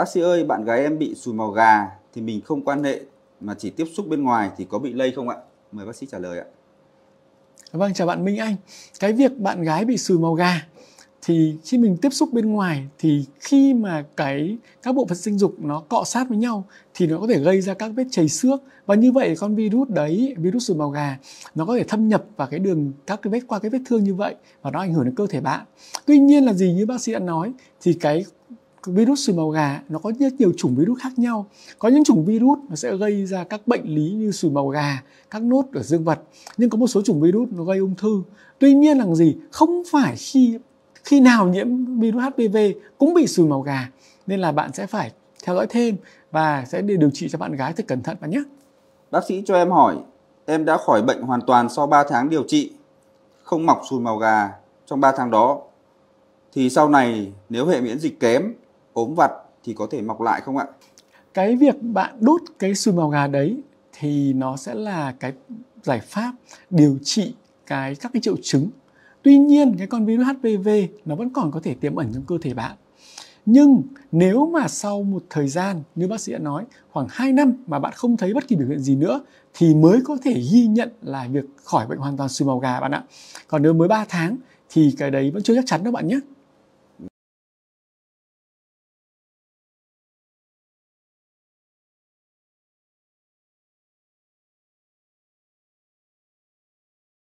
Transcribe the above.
Bác sĩ ơi, bạn gái em bị sùi màu gà thì mình không quan hệ mà chỉ tiếp xúc bên ngoài thì có bị lây không ạ? Mời bác sĩ trả lời ạ. Vâng, chào bạn Minh Anh. Cái việc bạn gái bị sùi màu gà thì khi mình tiếp xúc bên ngoài thì khi mà cái các bộ phận sinh dục nó cọ sát với nhau thì nó có thể gây ra các vết chảy xước và như vậy con virus đấy virus sùi màu gà nó có thể thâm nhập vào cái đường các cái vết qua cái vết thương như vậy và nó ảnh hưởng đến cơ thể bạn tuy nhiên là gì như bác sĩ đã nói thì cái virus sùi màu gà nó có rất nhiều chủng virus khác nhau có những chủng virus nó sẽ gây ra các bệnh lý như sùi màu gà các nốt ở dương vật nhưng có một số chủng virus nó gây ung thư tuy nhiên là gì không phải khi khi nào nhiễm virus HPV cũng bị sùi màu gà nên là bạn sẽ phải theo dõi thêm và sẽ đi điều trị cho bạn gái thật cẩn thận bạn nhé bác sĩ cho em hỏi em đã khỏi bệnh hoàn toàn sau 3 tháng điều trị không mọc sùi màu gà trong 3 tháng đó thì sau này nếu hệ miễn dịch kém ốm vặt thì có thể mọc lại không ạ? Cái việc bạn đốt cái sùi màu gà đấy thì nó sẽ là cái giải pháp điều trị cái các cái triệu chứng. Tuy nhiên cái con virus HPV nó vẫn còn có thể tiềm ẩn trong cơ thể bạn. Nhưng nếu mà sau một thời gian như bác sĩ đã nói khoảng 2 năm mà bạn không thấy bất kỳ biểu hiện gì nữa thì mới có thể ghi nhận là việc khỏi bệnh hoàn toàn sùi màu gà bạn ạ. Còn nếu mới 3 tháng thì cái đấy vẫn chưa chắc chắn đâu bạn nhé.